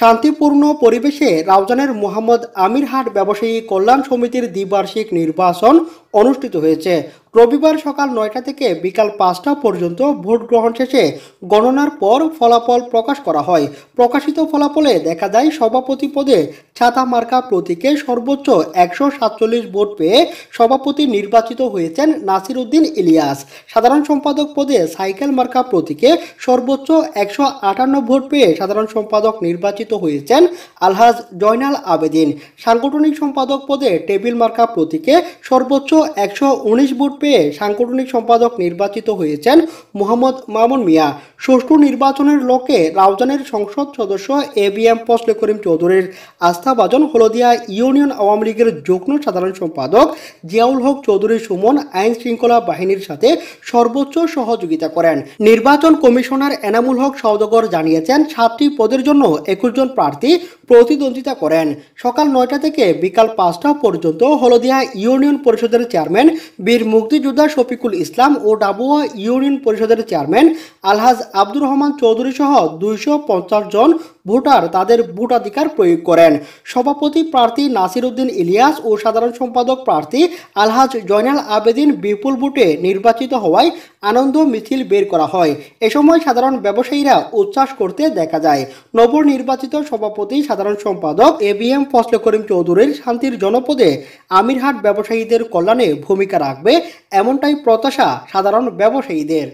শান্তিপূর্ণ পরিবেশে রাউজানের মোহাম্মদ আমিরহাট ব্যবসায়ী কল্যাণ সমিতির দ্বিবার্ষিক নির্বাচন অনুষ্ঠিত হয়েছে রবিবার সকাল নয়টা থেকে বিকাল পাঁচটা পর্যন্ত ভোট গ্রহণ শেষে গণনার পর ফলাফল প্রকাশ করা হয় প্রকাশিত ফলাফলে দেখা যায় সভাপতি পদে ছাতা মার্কা প্রতীকে সর্বোচ্চ একশো সাতচল্লিশ ভোট পেয়ে সভাপতি নির্বাচিত হয়েছেন নাসির উদ্দিন ইলিয়াস সাধারণ সম্পাদক পদে সাইকেল মার্কা প্রতীকে সর্বোচ্চ একশো আটান্ন ভোট পেয়ে সাধারণ সম্পাদক নির্বাচিত হয়েছেন আলহাজ জয়নাল আবেদিন সাংগঠনিক সম্পাদক পদে টেবিল মার্কা প্রতীকে সর্বোচ্চ একশো উনিশ ভোট পেয়ে সাংগঠনিক সম্পাদক নির্বাচিত হয়েছেন মোহাম্মদ মামুন মিয়া ষষ্ঠ নির্বাচনের লক্ষ্যে রাউজানের সংসদ সদস্য এ বি এম ফসলে করিম চৌধুরীর আস্থাভাজন হলদিয়া ইউনিয়ন আওয়ামী লীগের যুগ্ম সাধারণ সম্পাদক জিয়াউল হক চৌধুরী সুমন আইন শৃঙ্খলা বাহিনীর সাথে সর্বোচ্চ সহযোগিতা করেন নির্বাচন কমিশনার এনামুল হক সৌদগর জানিয়েছেন সাতটি পদের জন্য একুশ জন প্রার্থী প্রতিদ্বন্দ্বিতা করেন সকাল নয়টা থেকে বিকাল পাঁচটা পর্যন্ত হলদিয়া ইউনিয়ন পরিষদের চেয়ারম্যান বীর মুগ্ধ মুক্তিযোদ্ধা শফিকুল ইসলাম ও ডাবুয়া ইউনিয়ন পরিষদের চেয়ারম্যান আলহাজ আব্দুর রহমান চৌধুরী সহ দুইশো জন ভোটার তাদের ভোটাধিকার প্রয়োগ করেন সভাপতি প্রার্থী নাসির উদ্দিন ইলিয়াস ও সাধারণ সম্পাদক প্রার্থী আলহাজ জয়নাল আবেদিন বিপুল ভোটে নির্বাচিত হওয়ায় আনন্দ মিছিল বের করা হয় এ সময় সাধারণ ব্যবসায়ীরা উচ্ছ্বাস করতে দেখা যায় নবনির্বাচিত সভাপতি সাধারণ সম্পাদক A B M Fazle Karim চৌধুরীর শান্তির জনপদে আমিরহাট ব্যবসায়ীদের কল্যাণে ভূমিকা রাখবে এমনটাই প্রত্যাশা সাধারণ ব্যবসায়ীদের